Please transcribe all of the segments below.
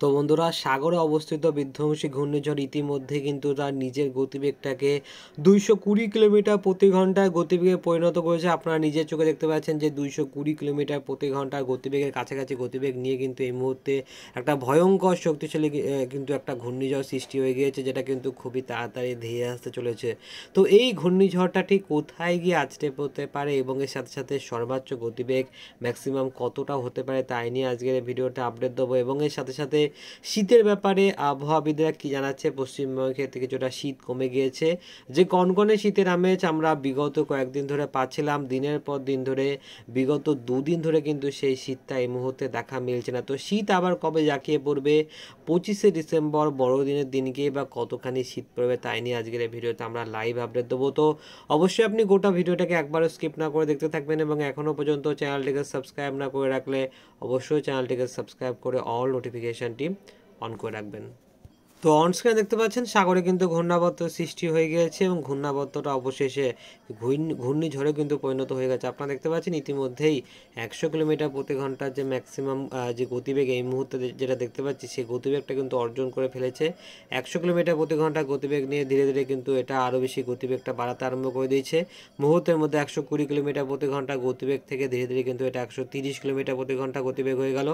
তো বন্ধুরা সাগরে অবস্থিত বিধ্বংসী ঘূর্ণিঝড় ইতিমধ্যে কিন্তু তার নিজের গতিবেগটাকে দুইশো কুড়ি কিলোমিটার প্রতি ঘন্টায় গতিবেগে পরিণত করেছে আপনারা নিজের চোখে দেখতে পাচ্ছেন যে দুইশো কুড়ি কিলোমিটার প্রতি ঘন্টার গতিবেগের কাছাকাছি গতিবেগ নিয়ে কিন্তু এই মুহূর্তে একটা ভয়ঙ্কর শক্তিশালী কিন্তু একটা ঘূর্ণিঝড় সৃষ্টি হয়ে গিয়েছে যেটা কিন্তু খুবই তাড়াতাড়ি ধেয়ে আসতে চলেছে তো এই ঘূর্ণিঝড়টা ঠিক কোথায় গিয়ে আছড়ে পড়তে পারে এবং এর সাথে সাথে সর্বোচ্চ গতিবেগ ম্যাক্সিমাম কতটা হতে পারে তাই নিয়ে আজকের ভিডিওটা আপডেট দেবো এবং এর সাথে সাথে শীতের ব্যাপারে আবহাওয়াবিদরা কি জানাচ্ছে পশ্চিমবঙ্গের ক্ষেত্রে কিছুটা শীত কমে গিয়েছে যে কনকনে শীতের আমেজ আমরা বিগত কয়েকদিন ধরে পাচ্ছিলাম দিনের পর দিন ধরে বিগত দুদিন ধরে কিন্তু সেই শীতটা এই মুহূর্তে দেখা মিলছে না তো শীত আবার কবে জাঁকিয়ে পড়বে পঁচিশে ডিসেম্বর বড়দিনের দিনকে বা কতখানি শীত পড়বে তাই নিয়ে আজকের এই ভিডিওতে আমরা লাইভ আপডেট দেবো তো অবশ্যই আপনি গোটা ভিডিওটাকে একবারও স্কিপ না করে দেখতে থাকবেন এবং এখনও পর্যন্ত চ্যানেলটিকে সাবস্ক্রাইব না করে রাখলে অবশ্যই চ্যানেলটিকে সাবস্ক্রাইব করে অল নোটিফিকেশন ফাংশনটি অন করে রাখবেন তো অনস্ক্রিনে দেখতে পাচ্ছেন সাগরে কিন্তু ঘূর্ণাবর্ত সৃষ্টি হয়ে গিয়েছে এবং ঘূর্ণাবর্তটা অবশেষে ঘূর্ণিঝড়ে কিন্তু পরিণত হয়ে গেছে আপনারা দেখতে পাচ্ছেন ইতিমধ্যেই একশো কিলোমিটার প্রতি ঘন্টার যে ম্যাক্সিমাম যে গতিবেগ এই মুহূর্তে যেটা দেখতে পাচ্ছি সেই গতিবেগটা কিন্তু অর্জন করে ফেলেছে একশো কিলোমিটার প্রতি ঘন্টা গতিবেগ নিয়ে ধীরে ধীরে কিন্তু এটা আরও বেশি গতিবেগটা বাড়াতে আরম্ভ করে দিয়েছে মুহূর্তের মধ্যে একশো কুড়ি কিলোমিটার প্রতি ঘন্টা গতিবেগ থেকে ধীরে ধীরে কিন্তু এটা একশো তিরিশ কিলোমিটার প্রতি ঘন্টা গতিবেগ হয়ে গেল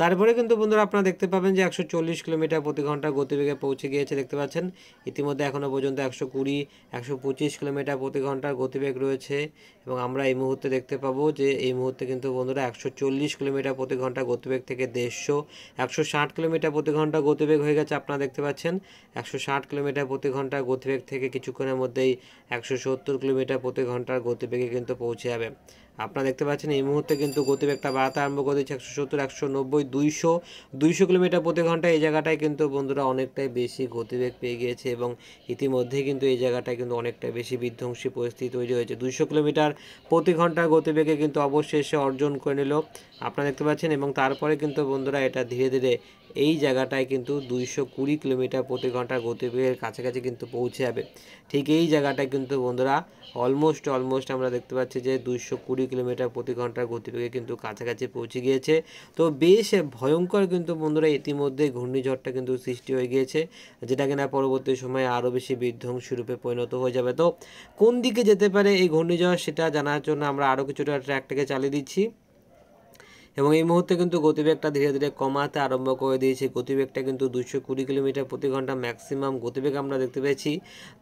তারপরে কিন্তু বন্ধুরা আপনারা দেখতে পাবেন যে একশো চল্লিশ কিলোমিটার প্রতি ঘন্টা গতিবেগে পৌঁছে গিয়েছে দেখতে পাচ্ছেন ইতিমধ্যে এখনও পর্যন্ত একশো কুড়ি একশো পঁচিশ কিলোমিটার প্রতি ঘন্টার গতিবেগ রয়েছে এবং আমরা এই মুহূর্তে দেখতে পাবো যে এই মুহূর্তে কিন্তু বন্ধুরা একশো চল্লিশ কিলোমিটার প্রতি ঘন্টা গতিবেগ থেকে দেড়শো একশো ষাট কিলোমিটার প্রতি ঘন্টা গতিবেগ হয়ে গেছে আপনারা দেখতে পাচ্ছেন একশো ষাট কিলোমিটার প্রতি ঘন্টা গতিবেগ থেকে কিছুক্ষণের মধ্যেই একশো সত্তর কিলোমিটার প্রতি ঘন্টার গতিবেগে কিন্তু পৌঁছে যাবে আপনারা দেখতে পাচ্ছেন এই মুহূর্তে কিন্তু গতিবেগটা বাড়াতে আরম্ভ করে দিচ্ছে একশো সত্তর একশো নব্বই দুইশো দুইশো কিলোমিটার প্রতি ঘন্টা এই জায়গাটায় কিন্তু বন্ধুরা অনেকটাই বেশি গতিবেগ পেয়ে গিয়েছে এবং ইতিমধ্যে কিন্তু এই জায়গাটায় কিন্তু অনেকটা বেশি বিধ্বংসী পরিস্থিতি তৈরি হয়েছে দুইশো কিলোমিটার প্রতি ঘন্টা গতিবেগে কিন্তু অবশ্যই এসে অর্জন করে নিল আপনারা দেখতে পাচ্ছেন এবং তারপরে কিন্তু বন্ধুরা এটা ধীরে ধীরে এই জায়গাটায় কিন্তু দুইশো কুড়ি কিলোমিটার প্রতি ঘন্টার গতিবেগের কাছাকাছি কিন্তু পৌঁছে যাবে ঠিক এই জায়গাটায় কিন্তু বন্ধুরা অলমোস্ট অলমোস্ট আমরা দেখতে পাচ্ছি যে দুইশো কুড়ি কিলোমিটার প্রতি ঘন্টার গতিবেগে কিন্তু কাছাকাছি পৌঁছে গিয়েছে তো বেশ ভয়ঙ্কর কিন্তু বন্ধুরা ইতিমধ্যে ঘূর্ণিঝড়টা কিন্তু সৃষ্টি হয়ে গিয়েছে যেটা কিনা পরবর্তী সময়ে আরও বেশি বিধ্বংসী রূপে পরিণত হয়ে যাবে তো কোন দিকে যেতে পারে এই ঘূর্ণিঝড় সেটা জানার জন্য আমরা আরও কিছুটা ট্র্যাকটাকে চালিয়ে দিচ্ছি এবং এই মুহূর্তে কিন্তু গতিবেগটা ধীরে ধীরে কমাতে আরম্ভ করে দিয়েছে গতিবেগটা কিন্তু দুশো কুড়ি কিলোমিটার প্রতি ঘন্টা ম্যাক্সিমাম গতিবেগ আমরা দেখতে পেয়েছি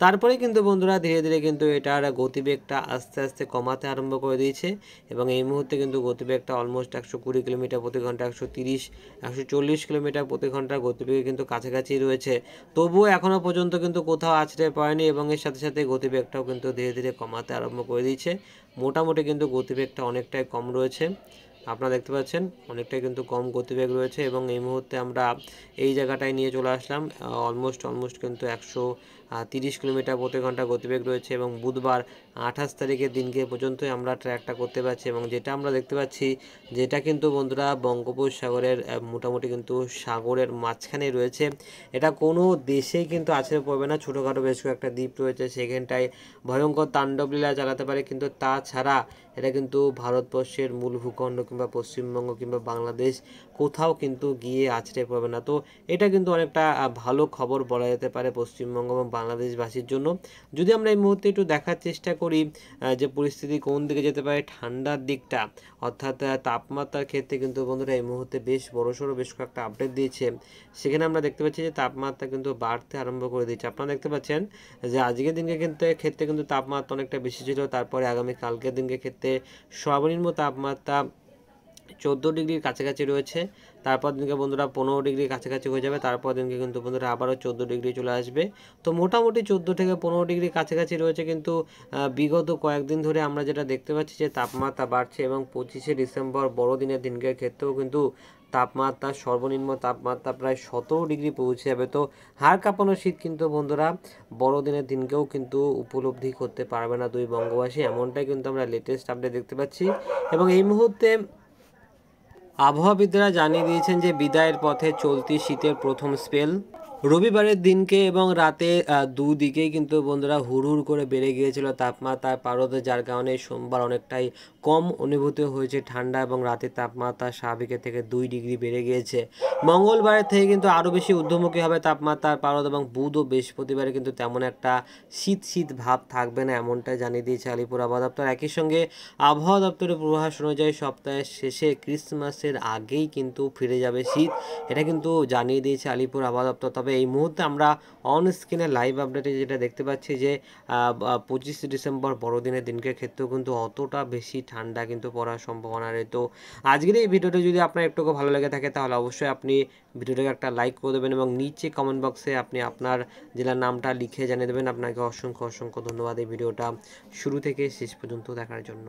তারপরে কিন্তু বন্ধুরা ধীরে ধীরে কিন্তু এটার গতিবেগটা আস্তে আস্তে কমাতে আরম্ভ করে দিয়েছে এবং এই মুহূর্তে কিন্তু গতিবেগটা অলমোস্ট একশো কুড়ি কিলোমিটার প্রতি ঘন্টা একশো তিরিশ একশো চল্লিশ কিলোমিটার প্রতি ঘন্টা গতিবেগে কিন্তু কাছাকাছি রয়েছে তবুও এখনও পর্যন্ত কিন্তু কোথাও আছড়ে পড়েনি এবং এর সাথে সাথে গতিবেগটাও কিন্তু ধীরে ধীরে কমাতে আরম্ভ করে দিয়েছে মোটামুটি কিন্তু গতিবেগটা অনেকটাই কম রয়েছে আপনারা দেখতে পাচ্ছেন অনেকটাই কিন্তু কম গতিবেগ রয়েছে এবং এই মুহূর্তে আমরা এই জায়গাটায় নিয়ে চলে আসলাম অলমোস্ট অলমোস্ট কিন্তু একশো তিরিশ কিলোমিটার প্রতি ঘন্টা গতিবেগ রয়েছে এবং বুধবার আঠাশ তারিখের দিনকে পর্যন্ত আমরা ট্র্যাকটা করতে পারছি এবং যেটা আমরা দেখতে পাচ্ছি যেটা কিন্তু বন্ধুরা বঙ্গোপসাগরের মোটামুটি কিন্তু সাগরের মাঝখানে রয়েছে এটা কোনো দেশেই কিন্তু আছে পড়বে না ছোটোখাটো বেশ কয়েকটা দ্বীপ রয়েছে সেখানটায় ভয়ঙ্কর তাণ্ডবলীলা চালাতে পারে কিন্তু তাছাড়া এটা কিন্তু ভারতবর্ষের মূল ভূখণ্ড কিংবা পশ্চিমবঙ্গ কিংবা বাংলাদেশ কোথাও কিন্তু গিয়ে আছড়ে পড়বে না তো এটা কিন্তু অনেকটা ভালো খবর বলা যেতে পারে পশ্চিমবঙ্গ এবং বাংলাদেশবাসীর জন্য যদি আমরা এই মুহূর্তে একটু দেখার চেষ্টা করি যে পরিস্থিতি কোন দিকে যেতে পারে ঠান্ডার দিকটা অর্থাৎ তাপমাত্রার ক্ষেত্রে কিন্তু বন্ধুরা এই মুহূর্তে বেশ বড়সড় বেশ কয়েকটা আপডেট দিয়েছে সেখানে আমরা দেখতে পাচ্ছি যে তাপমাত্রা কিন্তু বাড়তে আরম্ভ করে দিয়েছে আপনারা দেখতে পাচ্ছেন যে আজকের দিনকে কিন্তু ক্ষেত্রে কিন্তু তাপমাত্রা অনেকটা বেশি ছিল তারপরে আগামী কালকের দিনকে ক্ষেত্রে সর্বনিম্ন তাপমাত্রা চোদ্দো ডিগ্রির কাছাকাছি রয়েছে তারপর দিনকে বন্ধুরা পনেরো ডিগ্রির কাছাকাছি হয়ে যাবে তারপর দিনকে কিন্তু বন্ধুরা আবারও চোদ্দো ডিগ্রি চলে আসবে তো মোটামুটি চোদ্দো থেকে পনেরো ডিগ্রির কাছাকাছি রয়েছে কিন্তু বিগত কয়েকদিন ধরে আমরা যেটা দেখতে পাচ্ছি যে তাপমাত্রা বাড়ছে এবং পঁচিশে ডিসেম্বর বড়দিনের দিনকে ক্ষেত্রেও কিন্তু তাপমাত্রা সর্বনিম্ন তাপমাত্রা প্রায় সতেরো ডিগ্রি পৌঁছে যাবে তো হাড় কাঁপানো শীত কিন্তু বন্ধুরা বড়দিনের দিনকেও কিন্তু উপলব্ধি করতে পারবে না দুই বঙ্গবাসী এমনটাই কিন্তু আমরা লেটেস্ট আপডেট দেখতে পাচ্ছি এবং এই মুহূর্তে আবহাওয়াবিদরা জানিয়ে দিয়েছেন যে বিদায়ের পথে চলতি শীতের প্রথম স্পেল রবিবারের দিনকে এবং রাতে দুদিকেই কিন্তু বন্ধুরা হুড় করে বেড়ে গিয়েছিল তাপমাত্রা পারদ যার কারণে সোমবার অনেকটাই কম অনুভূত হয়েছে ঠান্ডা এবং রাতের তাপমাত্রা স্বাভাবিকের থেকে দুই ডিগ্রি বেড়ে গিয়েছে মঙ্গলবারের থেকে কিন্তু আরও বেশি ঊর্ধ্বমুখী হবে তাপমাত্রা পারদ এবং বুধ ও বৃহস্পতিবারে কিন্তু তেমন একটা শীত শীত ভাব থাকবে না এমনটাই জানিয়ে দিয়েছে আলিপুর আবহাওয়া দপ্তর একই সঙ্গে আবহাওয়া দপ্তরের পূর্বাভাস অনুযায়ী সপ্তাহের শেষে ক্রিসমাসের আগেই কিন্তু ফিরে যাবে শীত এটা কিন্তু জানিয়ে দিয়েছে আলিপুর আবহাওয়া দপ্তর তবে এই মুহূর্তে আমরা অন স্ক্রিনে লাইভ আপডেটে যেটা দেখতে পাচ্ছি যে পঁচিশে ডিসেম্বর বড়দিনের দিনকে ক্ষেত্রেও কিন্তু অতটা বেশি ঠান্ডা কিন্তু পড়ার সম্ভাবনা রয়েছে তো আজকের এই ভিডিওটা যদি আপনার একটুকু ভালো লেগে থাকে তাহলে অবশ্যই আপনি ভিডিওটাকে একটা লাইক করে দেবেন এবং নিচে কমেন্ট বক্সে আপনি আপনার জেলার নামটা লিখে জানিয়ে দেবেন আপনাকে অসংখ্য অসংখ্য ধন্যবাদ এই ভিডিওটা শুরু থেকে শেষ পর্যন্ত দেখার জন্য